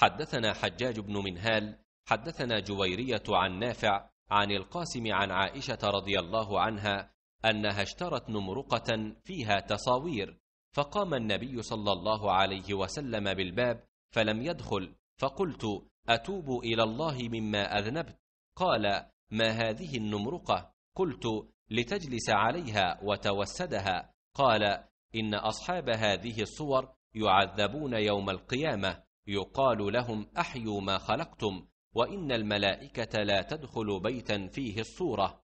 حدثنا حجاج بن منهال حدثنا جويرية عن نافع عن القاسم عن عائشة رضي الله عنها أنها اشترت نمرقة فيها تصاوير فقام النبي صلى الله عليه وسلم بالباب فلم يدخل فقلت أتوب إلى الله مما أذنبت قال ما هذه النمرقة قلت لتجلس عليها وتوسدها قال إن أصحاب هذه الصور يعذبون يوم القيامة يقال لهم احيوا ما خلقتم وان الملائكه لا تدخل بيتا فيه الصوره